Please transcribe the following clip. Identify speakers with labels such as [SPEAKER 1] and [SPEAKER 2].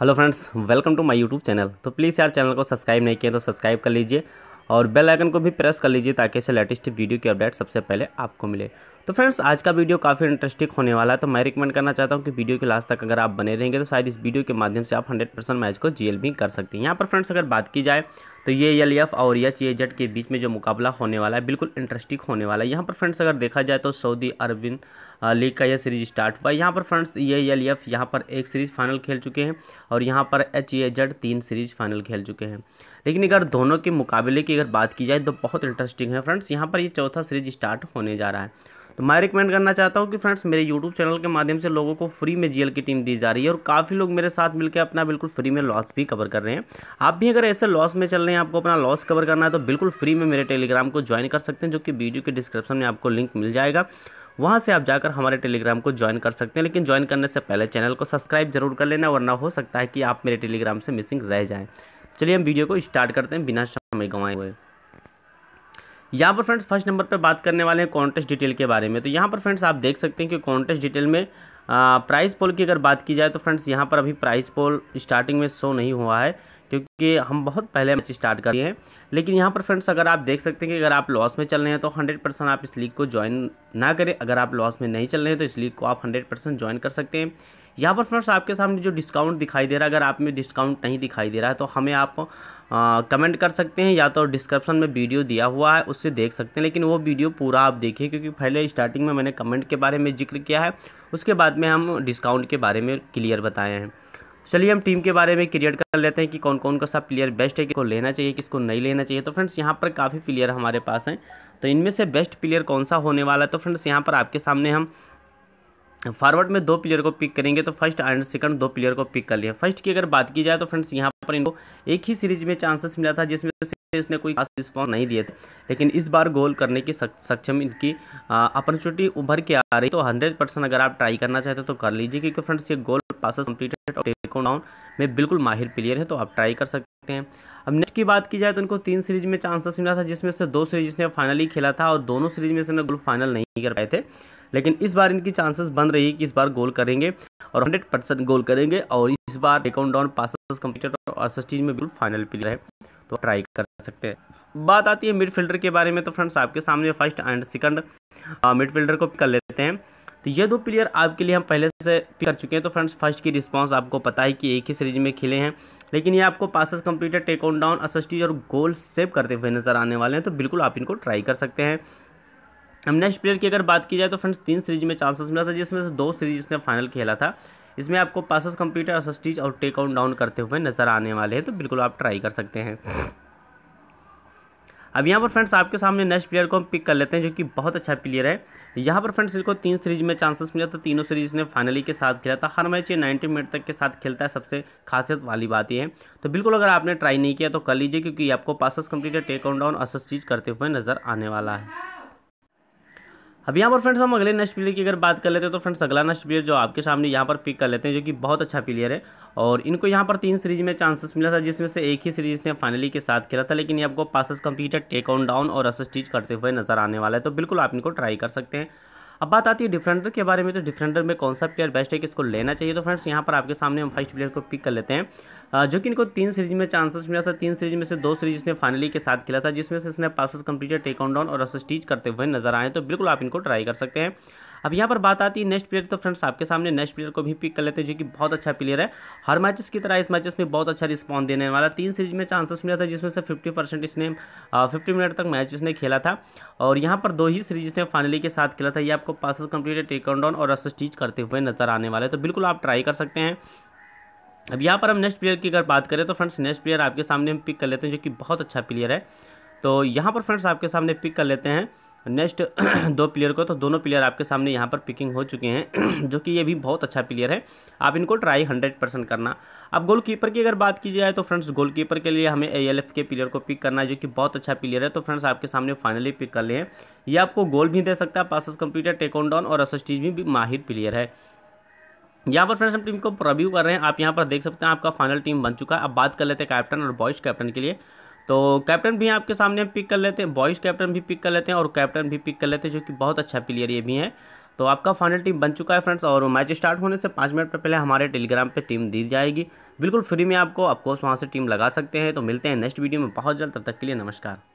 [SPEAKER 1] hello friends welcome to my YouTube channel तो please यार channel को सब्सक्राइब नहीं किया तो सब्सक्राइब कर लीजिए और बेल आइकन को भी प्रेस कर लीजिए ताकि इसे लेटेस्ट वीडियो की अपडेट सबसे पहले आपको मिले तो फ्रेंड्स आज का वीडियो काफ़ी इंटरेस्टिंग होने वाला है तो मैं रिकमेंड करना चाहता हूँ कि वीडियो के लास्ट तक अगर आप बने रहेंगे तो शायद इस वीडियो के माध्यम से आप हंड्रेड मैच को जी कर सकते हैं यहाँ पर फ्रेंड्स अगर बात की जाए तो ये एल एफ और एच ए जेड के बीच में जो मुकाबला होने वाला है बिल्कुल इंटरेस्टिंग होने वाला है यहाँ पर फ्रेंड्स अगर देखा जाए तो सऊदी अरबिन लीग का यह सीरीज स्टार्ट हुआ यहाँ पर फ्रेंड्स ये एल एफ यहाँ पर एक सीरीज़ फाइनल खेल चुके हैं और यहाँ पर एच ए जेड तीन सीरीज फाइनल खेल चुके हैं लेकिन अगर दोनों के मुकाबले की अगर बात की जाए तो बहुत इंटरेस्टिंग है फ्रेंड्स यहाँ पर ये चौथा सीरीज स्टार्ट होने जा रहा है तो मैं रिकमेंड करना चाहता हूँ कि फ्रेंड्स मेरे यूट्यूब चैनल के माध्यम से लोगों को फ्री में जीएल की टीम दी जा रही है और काफ़ी लोग मेरे साथ मिलकर अपना बिल्कुल फ्री में लॉस भी कवर कर रहे हैं आप भी अगर ऐसे लॉस में चल रहे हैं आपको अपना लॉस कवर करना है तो बिल्कुल फ्री में मेरे टेलीग्राम को ज्वाइन कर सकते हैं जो कि वीडियो के डिस्क्रिप्शन में आपको लिंक मिल जाएगा वहाँ से आप जाकर हमारे टेलीग्राम को ज्वाइन कर सकते हैं लेकिन ज्वाइन करने से पहले चैनल को सब्सक्राइब जरूर कर लेना वरना हो सकता है कि आप मेरे टेलीग्राम से मिसिंग रह जाएं चलिए हम वीडियो को स्टार्ट करते हैं बिना समय गंवाए हुए यहाँ पर फ्रेंड्स फर्स्ट नंबर पर बात करने वाले हैं कॉन्टेस्ट डिटेल के बारे में तो यहाँ पर फ्रेंड्स आप देख सकते हैं कि कॉन्टेस्ट डिटेल में प्राइस पोल की अगर बात की जाए तो फ्रेंड्स यहाँ पर अभी प्राइस पोल स्टार्टिंग में शो नहीं हुआ है क्योंकि हम बहुत पहले मैच स्टार्ट कर रहे हैं लेकिन यहाँ पर फ्रेंड्स अगर आप देख सकते हैं कि अगर आप लॉस में चल रहे हैं तो 100 परसेंट आप इस लीग को ज्वाइन ना करें अगर आप लॉस में नहीं चल रहे हैं तो इस लीग को आप 100 परसेंट ज्वाइन कर सकते हैं यहाँ पर फ्रेंड्स आपके सामने जो डिस्काउंट दिखाई दे रहा है अगर आप में डिस्काउंट नहीं दिखाई दे रहा है तो हमें आप आ, कमेंट कर सकते हैं या तो डिस्क्रिप्शन में वीडियो दिया हुआ है उससे देख सकते हैं लेकिन वो वीडियो पूरा आप देखिए क्योंकि पहले स्टार्टिंग में मैंने कमेंट के बारे में जिक्र किया है उसके बाद में हम डिस्काउंट के बारे में क्लियर बताए हैं चलिए हम टीम के बारे में क्रिएट कर लेते हैं कि कौन कौन का सा प्लेयर बेस्ट है किसको लेना चाहिए किसको नहीं लेना चाहिए तो फ्रेंड्स यहाँ पर काफ़ी प्लेयर हमारे पास हैं तो इनमें से बेस्ट प्लेयर कौन सा होने वाला है तो फ्रेंड्स यहाँ पर आपके सामने हम फॉरवर्ड में दो प्लेयर को पिक करेंगे तो फर्स्ट एंड सेकंड दो प्लेयर को पिक कर लिया फर्स्ट की अगर बात की जाए तो फ्रेंड्स यहाँ पर इनको एक ही सीरीज में चांसेस मिला था जिसमें इसने कोई खास रिस्पॉन्स नहीं दिए थे लेकिन इस बार गोल करने की सक्षम इनकी अपॉर्चुनिटी उभर के आ रही तो 100 परसेंट अगर आप ट्राई करना चाहते हो तो कर लीजिए क्योंकि फ्रेंड्स ये गोल पासेस कंप्लीटेड और डाउन में बिल्कुल माहिर प्लेयर है तो आप ट्राई कर सकते हैं अब नेक्स्ट की बात की जाए तो इनको तीन सीरीज में चांसेस मिला था जिसमें से दो सीरीज ने फाइनली खेला था और दोनों सीरीज में से गोल फाइनल नहीं कर पाए थे लेकिन इस बार इनकी चांसेस बन रही है कि इस बार गोल करेंगे और हंड्रेड परसेंट गोल करेंगे और इस बार अकाउंट डाउन पासेस कंप्लीटेड और अस्टीज में बिल्कुल फाइनल प्लेयर है तो ट्राई कर सकते हैं बात आती है मिडफील्डर के बारे में तो फ्रेंड्स आपके सामने फर्स्ट एंड सेकंड मिडफील्डर को कर लेते हैं तो ये दो प्लेयर आपके लिए हम पहले से पिक कर चुके हैं तो फ्रेंड्स फर्स्ट की रिस्पांस आपको पता है कि एक ही सीरीज में खेले हैं लेकिन ये आपको passes completed take on down assists और गोल सेव करते हुए नज़र आने वाले हैं तो बिल्कुल आप इनको ट्राई कर सकते हैं अब नेक्स्ट प्लेयर की अगर बात की जाए तो फ्रेंड्स तीन सीरीज में चांसेस मिला था जिसमें से दो सीरीज इसने फाइनल खेला था इसमें आपको पासस कंप्यूटर असस्टीज और टेक आउट डाउन करते हुए नज़र आने वाले हैं तो बिल्कुल आप ट्राई कर सकते हैं अब यहाँ पर फ्रेंड्स आपके सामने नेक्स्ट प्लेयर को हम पिक कर लेते हैं जो कि बहुत अच्छा प्लेयर है यहाँ पर फ्रेंड्स इसको तीन सीरीज में चांसेस मिला था तीनों सीरीज ने फाइनली के साथ खेला था हर मैच ये 90 मिनट तक के साथ खेलता है सबसे खासियत वाली बात यह है तो बिल्कुल अगर आपने ट्राई नहीं किया तो कर लीजिए क्योंकि आपको passes completed take on down assists करते हुए नजर आने वाला है अब यहाँ पर फ्रेंड्स हम अगले नेक्स्ट प्लेयर की अगर बात कर लेते हैं तो फ्रेंड्स अगला नेक्स्ट प्लेयर जो आपके सामने यहाँ पर पिक कर लेते हैं जो कि बहुत अच्छा प्लेयर है और इनको यहाँ पर तीन सीरीज में चांसेस मिला था जिसमें से एक ही सीरीज ने फाइनली के साथ खेला था लेकिन ये आपको passes completed take on down और असिस्टीज करते हुए नजर आने वाला है तो बिल्कुल आप इनको ट्राई कर सकते हैं अब बात आती है डिफेंडर के बारे में तो डिफेंडर में कौन सा प्लेयर बेस्ट है कि इसको लेना चाहिए तो फ्रेंड्स यहाँ पर आपके सामने हम फर्स्ट प्लेयर को पिक कर लेते हैं जो कि इनको तीन सीरीज में चांसेस मिला था तीन सीरीज में से दो सीरीज इसने फाइनली के साथ खेला था जिसमें से इसने passes completed take on down और असिस्टीज करते हुए नजर आए तो बिल्कुल आप इनको ट्राई कर सकते हैं अब यहाँ पर बात आती है नेक्स्ट प्लेयर तो फ्रेंड्स आपके सामने नेक्स्ट प्लेयर को भी पिक कर लेते हैं जो कि बहुत अच्छा प्लेयर है हर मैचेस की तरह इस मैचेस में बहुत अच्छा रिस्पॉन्स देने वाला तीन सीरीज में चांसेस मिला था जिसमें से फिफ्टी परसेंट इसने फिफ्टी मिनट तक मैच इसने खेला था और यहाँ पर दो ही सीरीज ने फाइनली के साथ खेला था ये आपको पासस कंप्लीटेड टेकन डाउन और स्टीच करते हुए नजर आने वाले तो बिल्कुल आप ट्राई कर सकते हैं अब यहाँ पर हम नेक्स्ट प्लेयर की अगर बात करें तो फ्रेंड्स नेक्स्ट प्लेयर आपके सामने हम पिक कर लेते हैं जो कि बहुत अच्छा प्लेयर है तो यहाँ पर फ्रेंड्स आपके सामने पिक कर लेते हैं नेक्स्ट दो प्लेयर को तो दोनों प्लेयर आपके सामने यहाँ पर पिकिंग हो चुके हैं जो कि ये भी बहुत अच्छा प्लेयर है आप इनको ट्राई हंड्रेड परसेंट करना अब गोलकीपर की अगर बात की जाए तो फ्रेंड्स गोलकीपर के लिए हमें ए के प्लेयर को पिक करना है जो कि बहुत अच्छा प्लेयर है तो फ्रेंड्स आपके सामने फाइनली पिक कर ले हैं ये आपको गोल भी दे सकता है पासस कंप्यूटर टेकॉन डाउन और एस भी, भी माहिर प्लेयर है यहाँ पर फ्रेंड्स हम टीम को रिव्यू कर रहे हैं आप यहाँ पर देख सकते हैं आपका फाइनल टीम बन चुका है अब बात कर लेते हैं कैप्टन और बॉयज़ कैप्टन के लिए तो कैप्टन भी आपके सामने पिक कर लेते हैं बॉयज़ कैप्टन भी पिक कर लेते हैं और कैप्टन भी पिक कर लेते हैं जो कि बहुत अच्छा प्लेयर ये भी है तो आपका फाइनल टीम बन चुका है फ्रेंड्स और मैच स्टार्ट होने से पाँच मिनट पहले हमारे टेलीग्राम पे टीम दी जाएगी बिल्कुल फ्री में आपको ऑफकोर्स वहाँ से टीम लगा सकते हैं तो मिलते हैं नेक्स्ट वीडियो में बहुत जल्द तब तक के लिए नमस्कार